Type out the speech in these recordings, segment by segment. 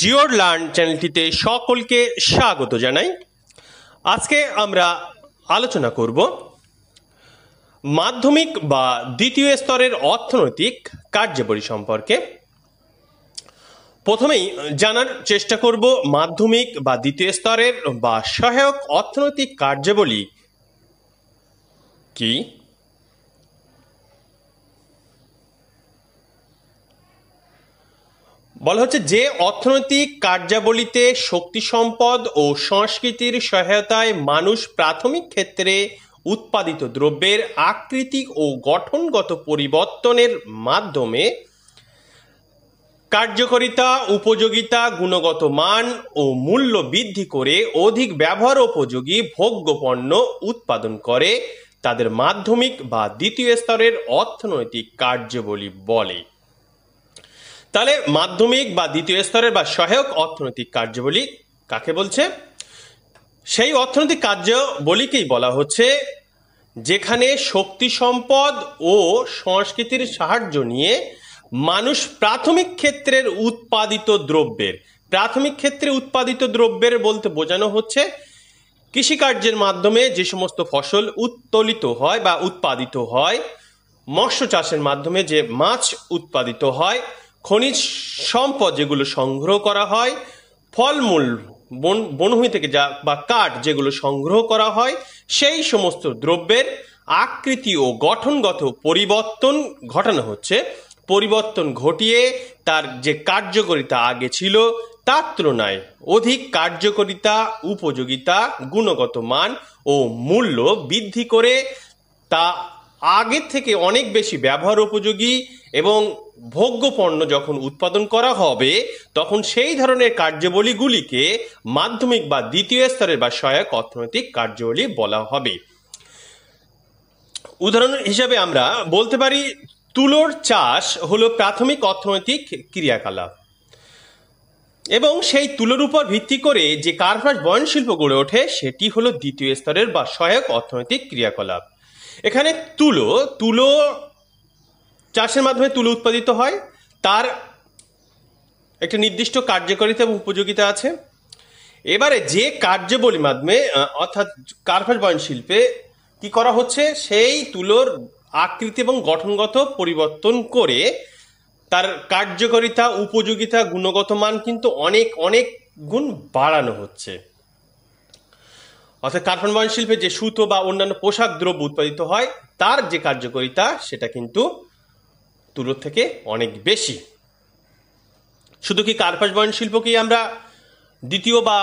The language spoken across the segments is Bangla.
জিওর লার্ন চ্যানেলটিতে সকলকে স্বাগত জানাই আজকে আমরা আলোচনা করব মাধ্যমিক বা দ্বিতীয় স্তরের অর্থনৈতিক কার্যাবলী সম্পর্কে প্রথমেই জানার চেষ্টা করব মাধ্যমিক বা দ্বিতীয় স্তরের বা সহায়ক অর্থনৈতিক কার্যাবলী কি বলা হচ্ছে যে অর্থনৈতিক কার্যাবলীতে শক্তি সম্পদ ও সংস্কৃতির সহায়তায় মানুষ প্রাথমিক ক্ষেত্রে উৎপাদিত দ্রব্যের আকৃতি ও গঠনগত পরিবর্তনের মাধ্যমে কার্যকারিতা উপযোগিতা গুণগত মান ও মূল্য বৃদ্ধি করে অধিক ব্যবহার উপযোগী ভোগ্য পণ্য উৎপাদন করে তাদের মাধ্যমিক বা দ্বিতীয় স্তরের অর্থনৈতিক কার্যাবলী বলে তাহলে মাধ্যমিক বা দ্বিতীয় স্তরের বা সহায়ক অর্থনৈতিক কার্যবলী কাকে বলছে সেই অর্থনৈতিক কার্যবলীকেই বলা হচ্ছে যেখানে শক্তি সম্পদ ও সংস্কৃতির সাহায্য নিয়ে মানুষ প্রাথমিক ক্ষেত্রের উৎপাদিত দ্রব্যের প্রাথমিক ক্ষেত্রে উৎপাদিত দ্রব্যের বলতে বোঝানো হচ্ছে কৃষিকার্যের মাধ্যমে যে সমস্ত ফসল উত্তোলিত হয় বা উৎপাদিত হয় মৎস্য চাষের মাধ্যমে যে মাছ উৎপাদিত হয় খনিজ সম্পদ যেগুলো সংগ্রহ করা হয় ফলমূল বন বনভূমি থেকে যা বা কাঠ যেগুলো সংগ্রহ করা হয় সেই সমস্ত দ্রব্যের আকৃতি ও গঠনগত পরিবর্তন ঘটানো হচ্ছে পরিবর্তন ঘটিয়ে তার যে কার্যকরিতা আগে ছিল তার তুলনায় অধিক কার্যকরিতা উপযোগিতা গুণগত মান ও মূল্য বৃদ্ধি করে তা আগের থেকে অনেক বেশি ব্যবহার উপযোগী এবং ভোগ্য পণ্য যখন উৎপাদন করা হবে তখন সেই ধরনের কার্যাবলীগুলিকে মাধ্যমিক বা দ্বিতীয় স্তরের বা সহায়ক অর্থনৈতিক কার্যাবলী বলা হবে উদাহরণ হিসেবে আমরা বলতে পারি তুলোর চাষ হলো প্রাথমিক অর্থনৈতিক ক্রিয়াকলাপ এবং সেই তুলোর উপর ভিত্তি করে যে কারফাস বয়ন শিল্প গড়ে ওঠে সেটি হলো দ্বিতীয় স্তরের বা সহায়ক অর্থনৈতিক ক্রিয়াকলাপ এখানে তুলো তুলো চাষের মাধ্যমে তুলো উৎপাদিত হয় তার একটা নির্দিষ্ট কার্যকারিতা এবং উপযোগিতা আছে এবারে যে কার্যবলি মাধ্যমে অর্থাৎ কার্পেট বয়ন শিল্পে কি করা হচ্ছে সেই তুলোর আকৃতি এবং গঠনগত পরিবর্তন করে তার কার্যকারিতা উপযোগিতা গুণগত মান কিন্তু অনেক অনেক গুণ বাড়ানো হচ্ছে অর্থাৎ কার্পেট বয়ন শিল্পে যে সুতো বা অন্যান্য পোশাক দ্রব্য উৎপাদিত হয় তার যে কার্যকারিতা সেটা কিন্তু তুলোর থেকে অনেক বেশি শুধু কি কার্পাস বয়ন শিল্পকেই আমরা দ্বিতীয় বা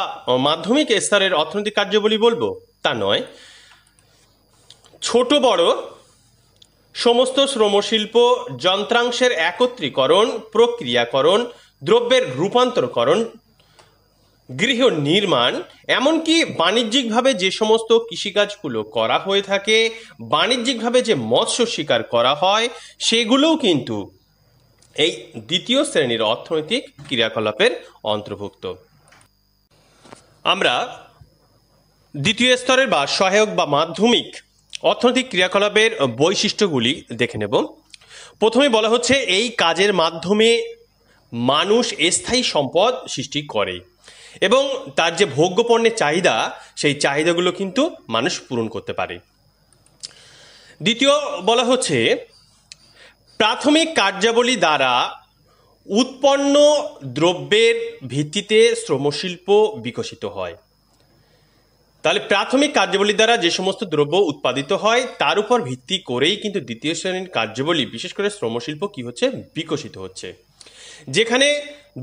মাধ্যমিক স্তরের অর্থনৈতিক কার্যবলী বলবো তা নয় ছোট বড় সমস্ত শ্রমশিল্প যন্ত্রাংশের একত্রীকরণ প্রক্রিয়াকরণ দ্রব্যের রূপান্তরকরণ গৃহ নির্মাণ এমনকি বাণিজ্যিকভাবে যে সমস্ত কৃষিকাজগুলো করা হয়ে থাকে বাণিজ্যিকভাবে যে মৎস্য শিকার করা হয় সেগুলোও কিন্তু এই দ্বিতীয় শ্রেণীর অর্থনৈতিক ক্রিয়াকলাপের অন্তর্ভুক্ত আমরা দ্বিতীয় স্তরের বা সহায়ক বা মাধ্যমিক অর্থনৈতিক ক্রিয়াকলাপের বৈশিষ্ট্যগুলি দেখে নেব প্রথমে বলা হচ্ছে এই কাজের মাধ্যমে মানুষ স্থায়ী সম্পদ সৃষ্টি করে এবং তার যে ভোগ্য পণ্যের চাহিদা সেই চাহিদাগুলো কিন্তু মানুষ পূরণ করতে পারে দ্বিতীয় বলা হচ্ছে প্রাথমিক কার্যাবলী দ্বারা উৎপন্ন দ্রব্যের ভিত্তিতে শ্রমশিল্প বিকশিত হয় তাহলে প্রাথমিক কার্যাবলী দ্বারা যে সমস্ত দ্রব্য উৎপাদিত হয় তার উপর ভিত্তি করেই কিন্তু দ্বিতীয় শ্রেণীর কার্যাবলী বিশেষ করে শ্রমশিল্প কি হচ্ছে বিকশিত হচ্ছে যেখানে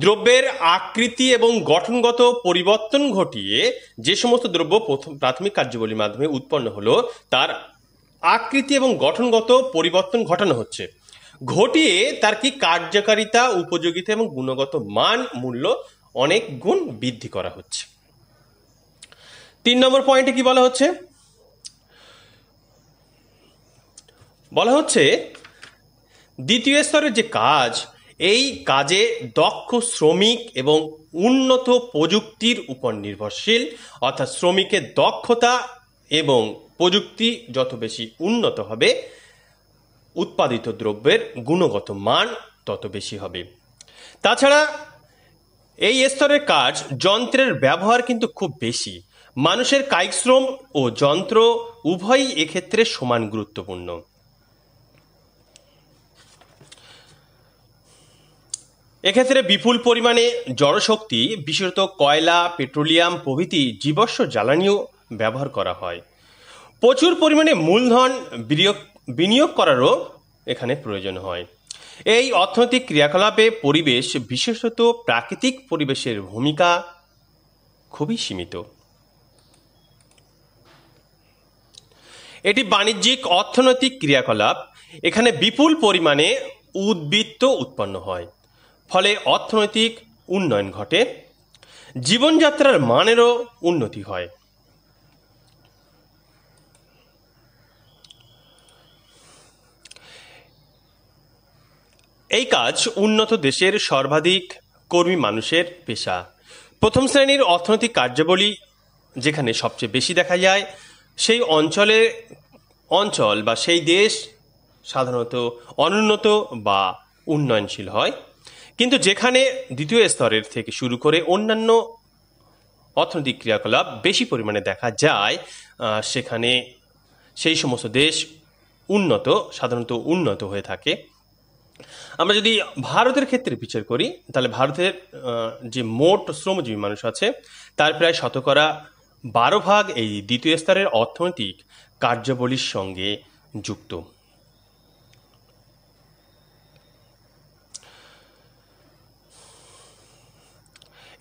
দ্রব্যের আকৃতি এবং গঠনগত পরিবর্তন ঘটিয়ে যে সমস্ত দ্রব্য প্রথম প্রাথমিক কার্যবলীর মাধ্যমে উৎপন্ন হলো তার আকৃতি এবং গঠনগত পরিবর্তন ঘটানো হচ্ছে ঘটিয়ে তার কি কার্যকারিতা উপযোগিতা এবং গুণগত মান মূল্য অনেক গুণ বৃদ্ধি করা হচ্ছে তিন নম্বর পয়েন্টে কি বলা হচ্ছে বলা হচ্ছে দ্বিতীয় স্তরের যে কাজ এই কাজে দক্ষ শ্রমিক এবং উন্নত প্রযুক্তির উপর নির্ভরশীল অর্থাৎ শ্রমিকের দক্ষতা এবং প্রযুক্তি যত বেশি উন্নত হবে উৎপাদিত দ্রব্যের গুণগত মান তত বেশি হবে তাছাড়া এই স্তরের কাজ যন্ত্রের ব্যবহার কিন্তু খুব বেশি মানুষের কায়িক শ্রম ও যন্ত্র উভয়ই এক্ষেত্রে সমান গুরুত্বপূর্ণ এক্ষেত্রে বিপুল পরিমাণে জড়শক্তি বিশেষত কয়লা পেট্রোলিয়াম প্রভৃতি জীবাশ্ম জ্বালানিও ব্যবহার করা হয় প্রচুর পরিমাণে মূলধন বিনিয়োগ বিনিয়োগ করারও এখানে প্রয়োজন হয় এই অর্থনৈতিক ক্রিয়াকলাপে পরিবেশ বিশেষত প্রাকৃতিক পরিবেশের ভূমিকা খুবই সীমিত এটি বাণিজ্যিক অর্থনৈতিক ক্রিয়াকলাপ এখানে বিপুল পরিমাণে উদ্বৃত্ত উৎপন্ন হয় ফলে অর্থনৈতিক উন্নয়ন ঘটে জীবনযাত্রার মানেরও উন্নতি হয় এই কাজ উন্নত দেশের সর্বাধিক কর্মী মানুষের পেশা প্রথম শ্রেণীর অর্থনৈতিক কার্যাবলী যেখানে সবচেয়ে বেশি দেখা যায় সেই অঞ্চলে অঞ্চল বা সেই দেশ সাধারণত অনুন্নত বা উন্নয়নশীল হয় কিন্তু যেখানে দ্বিতীয় স্তরের থেকে শুরু করে অন্যান্য অর্থনৈতিক ক্রিয়াকলাপ বেশি পরিমাণে দেখা যায় সেখানে সেই সমস্ত দেশ উন্নত সাধারণত উন্নত হয়ে থাকে আমরা যদি ভারতের ক্ষেত্রে বিচার করি তাহলে ভারতের যে মোট শ্রমজীবী মানুষ আছে তার প্রায় শতকরা বারো ভাগ এই দ্বিতীয় স্তরের অর্থনৈতিক কার্যাবলীর সঙ্গে যুক্ত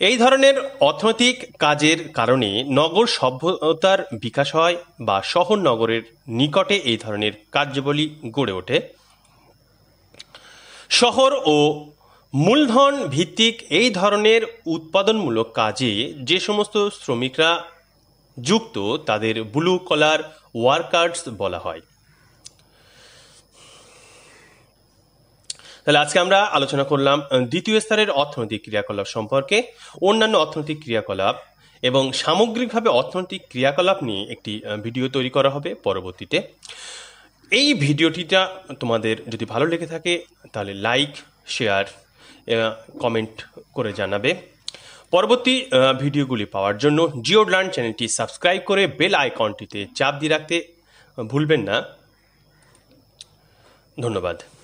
এই ধরনের অর্থনৈতিক কাজের কারণে নগর সভ্যতার বিকাশ হয় বা শহর নগরের নিকটে এই ধরনের কার্যবলী গড়ে ওঠে শহর ও মূলধন ভিত্তিক এই ধরনের উৎপাদনমূলক কাজে যে সমস্ত শ্রমিকরা যুক্ত তাদের ব্লু কলার ওয়ার্কার্স বলা হয় তাহলে আজকে আমরা আলোচনা করলাম দ্বিতীয় স্তরের অর্থনৈতিক ক্রিয়াকলাপ সম্পর্কে অন্যান্য অর্থনৈতিক ক্রিয়াকলাপ এবং সামগ্রিকভাবে অর্থনৈতিক ক্রিয়াকলাপ নিয়ে একটি ভিডিও তৈরি করা হবে পরবর্তীতে এই ভিডিওটিটা তোমাদের যদি ভালো লেগে থাকে তাহলে লাইক শেয়ার কমেন্ট করে জানাবে পরবর্তী ভিডিওগুলি পাওয়ার জন্য জিও লার্ন চ্যানেলটি সাবস্ক্রাইব করে বেল আইকনটিতে চাপ দিয়ে রাখতে ভুলবেন না ধন্যবাদ